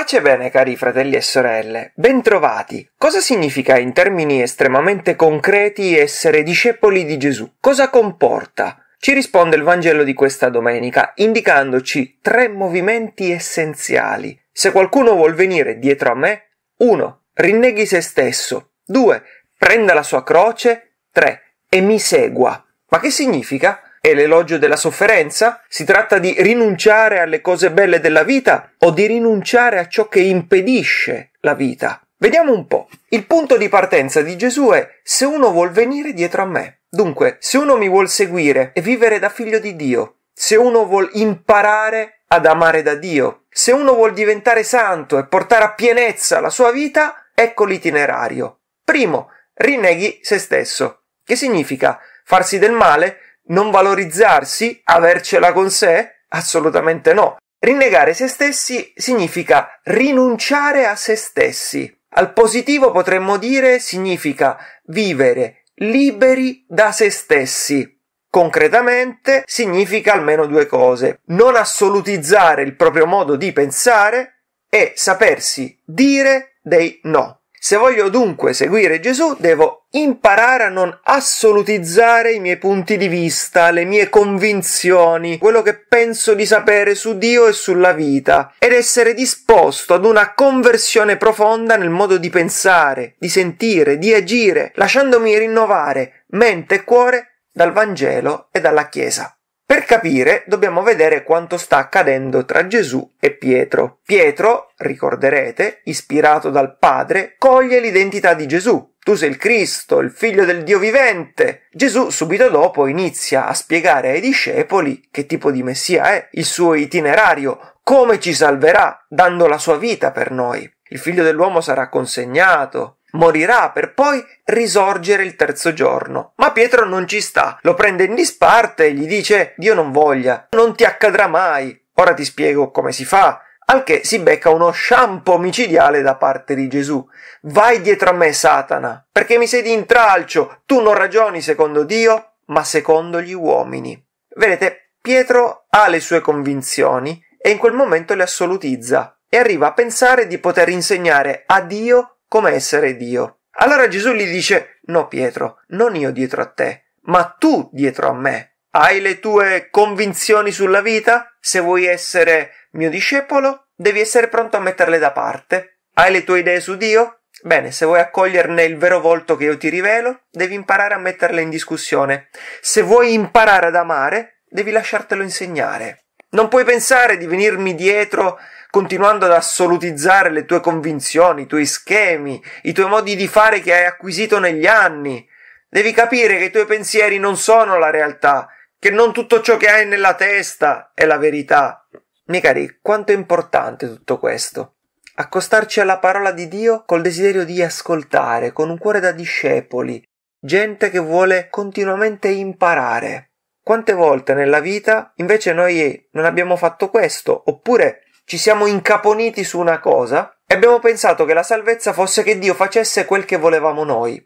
Pace bene cari fratelli e sorelle, bentrovati. Cosa significa in termini estremamente concreti essere discepoli di Gesù? Cosa comporta? Ci risponde il Vangelo di questa domenica indicandoci tre movimenti essenziali. Se qualcuno vuol venire dietro a me, 1. Rinneghi se stesso. 2. Prenda la sua croce. 3. E mi segua. Ma che significa? è l'elogio della sofferenza? Si tratta di rinunciare alle cose belle della vita o di rinunciare a ciò che impedisce la vita? Vediamo un po'. Il punto di partenza di Gesù è se uno vuol venire dietro a me. Dunque, se uno mi vuol seguire e vivere da figlio di Dio, se uno vuol imparare ad amare da Dio, se uno vuol diventare santo e portare a pienezza la sua vita, ecco l'itinerario. Primo, rinneghi se stesso, che significa farsi del male non valorizzarsi? Avercela con sé? Assolutamente no. Rinnegare se stessi significa rinunciare a se stessi. Al positivo potremmo dire significa vivere liberi da se stessi. Concretamente significa almeno due cose. Non assolutizzare il proprio modo di pensare e sapersi dire dei no. Se voglio dunque seguire Gesù, devo imparare a non assolutizzare i miei punti di vista, le mie convinzioni, quello che penso di sapere su Dio e sulla vita, ed essere disposto ad una conversione profonda nel modo di pensare, di sentire, di agire, lasciandomi rinnovare mente e cuore dal Vangelo e dalla Chiesa. Per capire dobbiamo vedere quanto sta accadendo tra Gesù e Pietro. Pietro, ricorderete, ispirato dal Padre, coglie l'identità di Gesù. Tu sei il Cristo, il figlio del Dio vivente. Gesù subito dopo inizia a spiegare ai discepoli che tipo di Messia è, il suo itinerario, come ci salverà, dando la sua vita per noi. Il figlio dell'uomo sarà consegnato, Morirà per poi risorgere il terzo giorno. Ma Pietro non ci sta, lo prende in disparte e gli dice Dio non voglia, non ti accadrà mai. Ora ti spiego come si fa al che si becca uno shampoo omicidiale da parte di Gesù. Vai dietro a me, Satana, perché mi sei di intralcio, tu non ragioni secondo Dio, ma secondo gli uomini. Vedete, Pietro ha le sue convinzioni e in quel momento le assolutizza e arriva a pensare di poter insegnare a Dio come essere Dio. Allora Gesù gli dice, no Pietro, non io dietro a te, ma tu dietro a me. Hai le tue convinzioni sulla vita? Se vuoi essere mio discepolo, devi essere pronto a metterle da parte. Hai le tue idee su Dio? Bene, se vuoi accoglierne il vero volto che io ti rivelo, devi imparare a metterle in discussione. Se vuoi imparare ad amare, devi lasciartelo insegnare. Non puoi pensare di venirmi dietro continuando ad assolutizzare le tue convinzioni, i tuoi schemi, i tuoi modi di fare che hai acquisito negli anni. Devi capire che i tuoi pensieri non sono la realtà, che non tutto ciò che hai nella testa è la verità. Miei cari, quanto è importante tutto questo? Accostarci alla parola di Dio col desiderio di ascoltare, con un cuore da discepoli, gente che vuole continuamente imparare. Quante volte nella vita invece noi non abbiamo fatto questo, oppure ci siamo incaponiti su una cosa e abbiamo pensato che la salvezza fosse che Dio facesse quel che volevamo noi.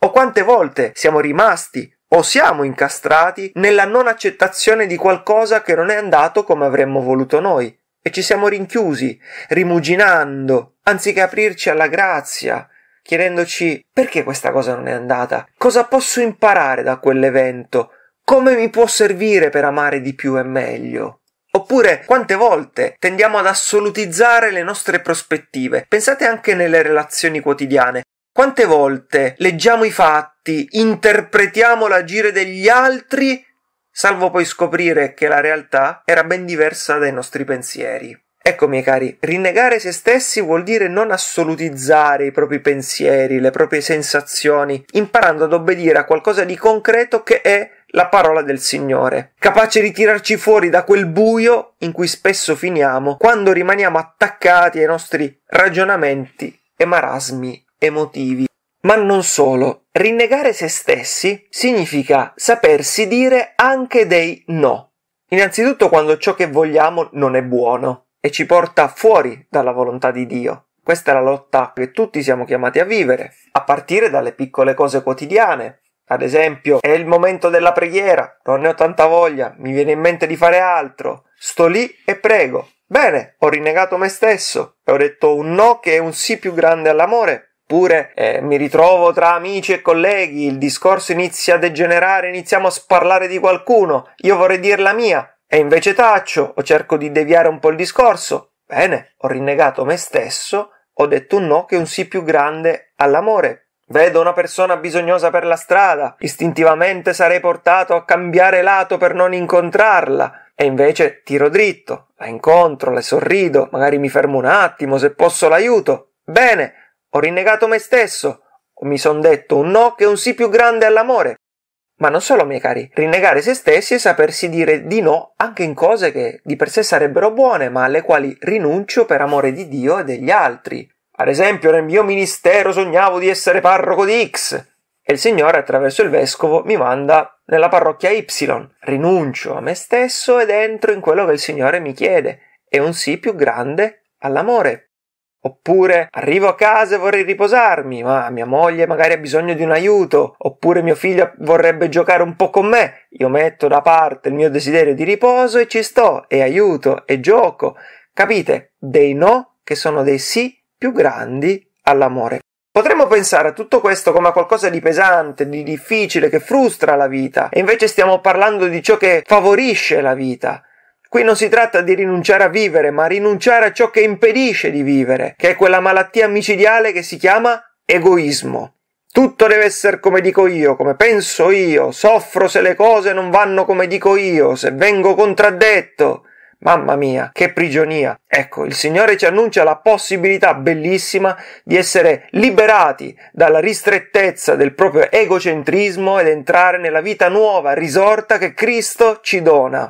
O quante volte siamo rimasti o siamo incastrati nella non accettazione di qualcosa che non è andato come avremmo voluto noi e ci siamo rinchiusi, rimuginando, anziché aprirci alla grazia, chiedendoci perché questa cosa non è andata, cosa posso imparare da quell'evento, come mi può servire per amare di più e meglio. Oppure quante volte tendiamo ad assolutizzare le nostre prospettive? Pensate anche nelle relazioni quotidiane. Quante volte leggiamo i fatti, interpretiamo l'agire degli altri, salvo poi scoprire che la realtà era ben diversa dai nostri pensieri. Ecco, miei cari, rinnegare se stessi vuol dire non assolutizzare i propri pensieri, le proprie sensazioni, imparando ad obbedire a qualcosa di concreto che è la parola del Signore, capace di tirarci fuori da quel buio in cui spesso finiamo quando rimaniamo attaccati ai nostri ragionamenti e marasmi emotivi. Ma non solo, rinnegare se stessi significa sapersi dire anche dei no. Innanzitutto quando ciò che vogliamo non è buono e ci porta fuori dalla volontà di Dio. Questa è la lotta che tutti siamo chiamati a vivere, a partire dalle piccole cose quotidiane, ad esempio, è il momento della preghiera, non ne ho tanta voglia, mi viene in mente di fare altro, sto lì e prego. Bene, ho rinnegato me stesso e ho detto un no che è un sì più grande all'amore Pure eh, mi ritrovo tra amici e colleghi, il discorso inizia a degenerare, iniziamo a sparlare di qualcuno, io vorrei dire la mia, e invece taccio o cerco di deviare un po' il discorso. Bene, ho rinnegato me stesso, ho detto un no che è un sì più grande all'amore, Vedo una persona bisognosa per la strada, istintivamente sarei portato a cambiare lato per non incontrarla, e invece tiro dritto, la incontro, le sorrido, magari mi fermo un attimo, se posso l'aiuto. Bene, ho rinnegato me stesso, mi son detto un no che un sì più grande all'amore. Ma non solo, miei cari, rinnegare se stessi è sapersi dire di no anche in cose che di per sé sarebbero buone, ma alle quali rinuncio per amore di Dio e degli altri. Ad esempio, nel mio ministero sognavo di essere parroco di X e il Signore attraverso il vescovo mi manda nella parrocchia Y. Rinuncio a me stesso ed entro in quello che il Signore mi chiede. È un sì più grande all'amore. Oppure arrivo a casa e vorrei riposarmi, ma mia moglie magari ha bisogno di un aiuto, oppure mio figlio vorrebbe giocare un po' con me. Io metto da parte il mio desiderio di riposo e ci sto, e aiuto, e gioco. Capite? Dei no che sono dei sì più grandi all'amore. Potremmo pensare a tutto questo come a qualcosa di pesante, di difficile, che frustra la vita, e invece stiamo parlando di ciò che favorisce la vita. Qui non si tratta di rinunciare a vivere, ma rinunciare a ciò che impedisce di vivere, che è quella malattia micidiale che si chiama egoismo. Tutto deve essere come dico io, come penso io, soffro se le cose non vanno come dico io, se vengo contraddetto. Mamma mia, che prigionia! Ecco, il Signore ci annuncia la possibilità bellissima di essere liberati dalla ristrettezza del proprio egocentrismo ed entrare nella vita nuova, risorta che Cristo ci dona.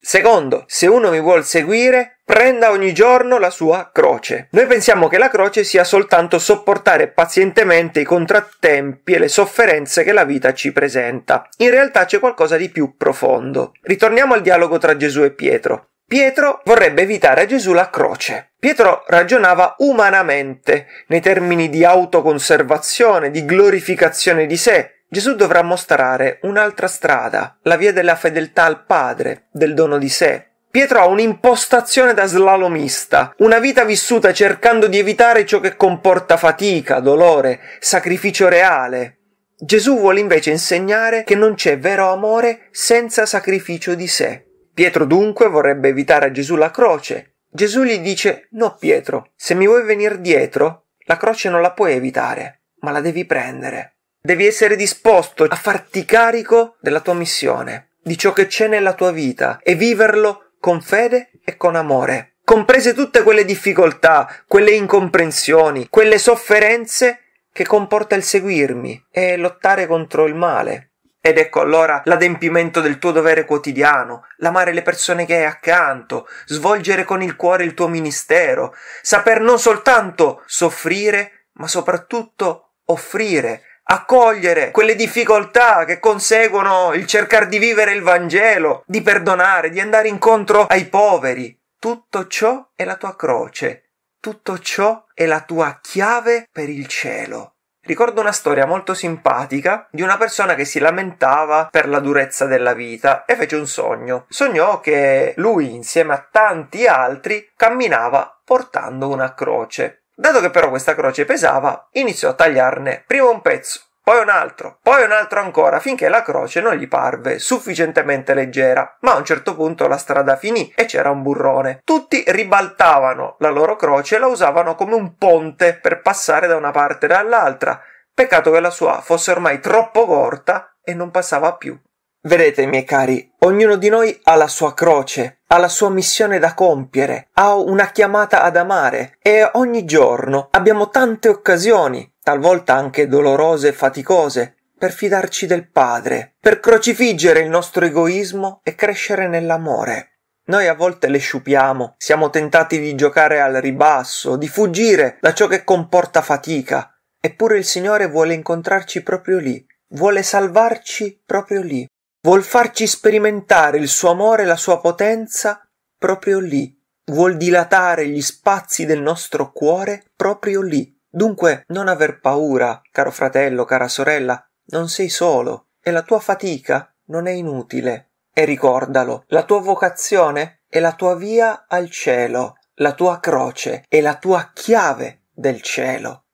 Secondo, se uno mi vuol seguire, prenda ogni giorno la sua croce. Noi pensiamo che la croce sia soltanto sopportare pazientemente i contrattempi e le sofferenze che la vita ci presenta. In realtà c'è qualcosa di più profondo. Ritorniamo al dialogo tra Gesù e Pietro. Pietro vorrebbe evitare a Gesù la croce. Pietro ragionava umanamente, nei termini di autoconservazione, di glorificazione di sé. Gesù dovrà mostrare un'altra strada, la via della fedeltà al Padre, del dono di sé. Pietro ha un'impostazione da slalomista, una vita vissuta cercando di evitare ciò che comporta fatica, dolore, sacrificio reale. Gesù vuole invece insegnare che non c'è vero amore senza sacrificio di sé. Pietro dunque vorrebbe evitare a Gesù la croce. Gesù gli dice No Pietro, se mi vuoi venire dietro, la croce non la puoi evitare, ma la devi prendere. Devi essere disposto a farti carico della tua missione, di ciò che c'è nella tua vita e viverlo con fede e con amore. Comprese tutte quelle difficoltà, quelle incomprensioni, quelle sofferenze che comporta il seguirmi e lottare contro il male. Ed ecco allora l'adempimento del tuo dovere quotidiano, l'amare le persone che hai accanto, svolgere con il cuore il tuo ministero, saper non soltanto soffrire, ma soprattutto offrire, accogliere quelle difficoltà che conseguono il cercare di vivere il Vangelo, di perdonare, di andare incontro ai poveri. Tutto ciò è la tua croce, tutto ciò è la tua chiave per il cielo. Ricordo una storia molto simpatica di una persona che si lamentava per la durezza della vita e fece un sogno. Sognò che lui, insieme a tanti altri, camminava portando una croce. Dato che però questa croce pesava, iniziò a tagliarne prima un pezzo, poi un altro, poi un altro ancora, finché la croce non gli parve sufficientemente leggera. Ma a un certo punto la strada finì e c'era un burrone. Tutti ribaltavano la loro croce e la usavano come un ponte per passare da una parte all'altra. Peccato che la sua fosse ormai troppo corta e non passava più. Vedete, miei cari, ognuno di noi ha la sua croce, ha la sua missione da compiere, ha una chiamata ad amare e ogni giorno abbiamo tante occasioni, talvolta anche dolorose e faticose, per fidarci del Padre, per crocifiggere il nostro egoismo e crescere nell'amore. Noi a volte le sciupiamo, siamo tentati di giocare al ribasso, di fuggire da ciò che comporta fatica, eppure il Signore vuole incontrarci proprio lì, vuole salvarci proprio lì vuol farci sperimentare il suo amore e la sua potenza proprio lì, vuol dilatare gli spazi del nostro cuore proprio lì. Dunque non aver paura, caro fratello, cara sorella, non sei solo e la tua fatica non è inutile. E ricordalo, la tua vocazione è la tua via al cielo, la tua croce è la tua chiave del cielo.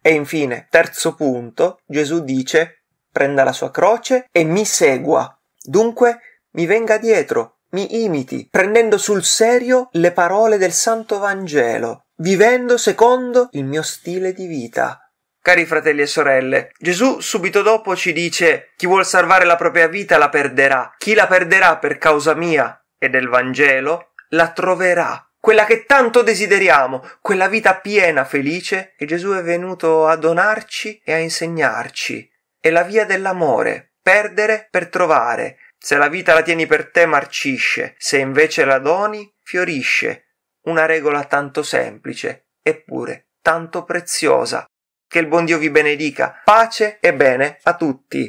E infine, terzo punto, Gesù dice, prenda la sua croce e mi segua. Dunque mi venga dietro, mi imiti, prendendo sul serio le parole del Santo Vangelo, vivendo secondo il mio stile di vita. Cari fratelli e sorelle, Gesù subito dopo ci dice chi vuol salvare la propria vita la perderà, chi la perderà per causa mia e del Vangelo la troverà. Quella che tanto desideriamo, quella vita piena, felice, che Gesù è venuto a donarci e a insegnarci, è la via dell'amore, perdere per trovare. Se la vita la tieni per te marcisce, se invece la doni fiorisce. Una regola tanto semplice, eppure tanto preziosa. Che il buon Dio vi benedica, pace e bene a tutti.